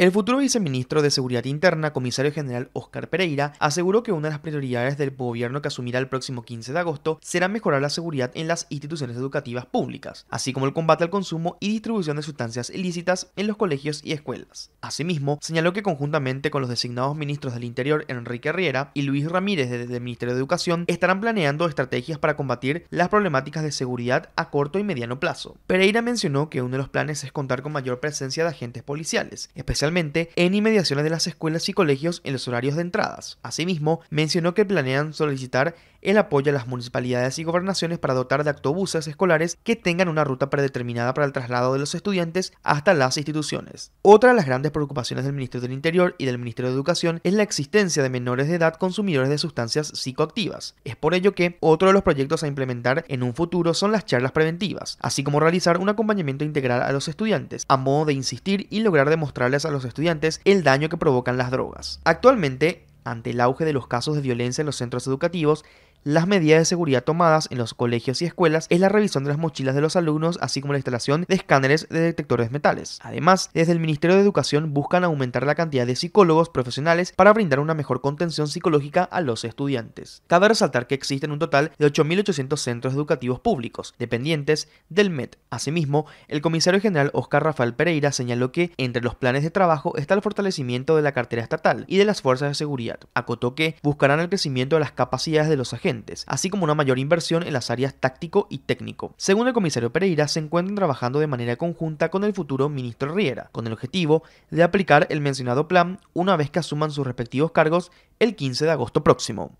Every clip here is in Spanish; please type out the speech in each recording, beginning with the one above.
El futuro viceministro de Seguridad Interna, comisario general Oscar Pereira, aseguró que una de las prioridades del gobierno que asumirá el próximo 15 de agosto será mejorar la seguridad en las instituciones educativas públicas, así como el combate al consumo y distribución de sustancias ilícitas en los colegios y escuelas. Asimismo, señaló que conjuntamente con los designados ministros del Interior Enrique Riera y Luis Ramírez desde el Ministerio de Educación estarán planeando estrategias para combatir las problemáticas de seguridad a corto y mediano plazo. Pereira mencionó que uno de los planes es contar con mayor presencia de agentes policiales, especialmente en inmediaciones de las escuelas y colegios en los horarios de entradas. Asimismo, mencionó que planean solicitar el apoyo a las municipalidades y gobernaciones para dotar de autobuses escolares que tengan una ruta predeterminada para el traslado de los estudiantes hasta las instituciones. Otra de las grandes preocupaciones del Ministerio del Interior y del Ministerio de Educación es la existencia de menores de edad consumidores de sustancias psicoactivas. Es por ello que otro de los proyectos a implementar en un futuro son las charlas preventivas, así como realizar un acompañamiento integral a los estudiantes, a modo de insistir y lograr demostrarles a los estudiantes el daño que provocan las drogas. Actualmente, ante el auge de los casos de violencia en los centros educativos, las medidas de seguridad tomadas en los colegios y escuelas es la revisión de las mochilas de los alumnos, así como la instalación de escáneres de detectores metales. Además, desde el Ministerio de Educación buscan aumentar la cantidad de psicólogos profesionales para brindar una mejor contención psicológica a los estudiantes. Cabe resaltar que existen un total de 8.800 centros educativos públicos, dependientes del MET. Asimismo, el comisario general Oscar Rafael Pereira señaló que entre los planes de trabajo está el fortalecimiento de la cartera estatal y de las fuerzas de seguridad. Acotó que buscarán el crecimiento de las capacidades de los agentes así como una mayor inversión en las áreas táctico y técnico. Según el comisario Pereira, se encuentran trabajando de manera conjunta con el futuro ministro Riera, con el objetivo de aplicar el mencionado plan una vez que asuman sus respectivos cargos el 15 de agosto próximo.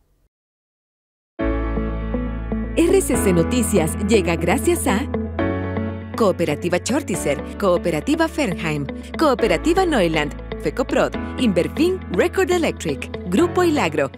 RCC Noticias llega gracias a Cooperativa Chortizer, Cooperativa Fernheim, Cooperativa Neuland, FECOPROD, Inverfin Record Electric, Grupo Ilagro,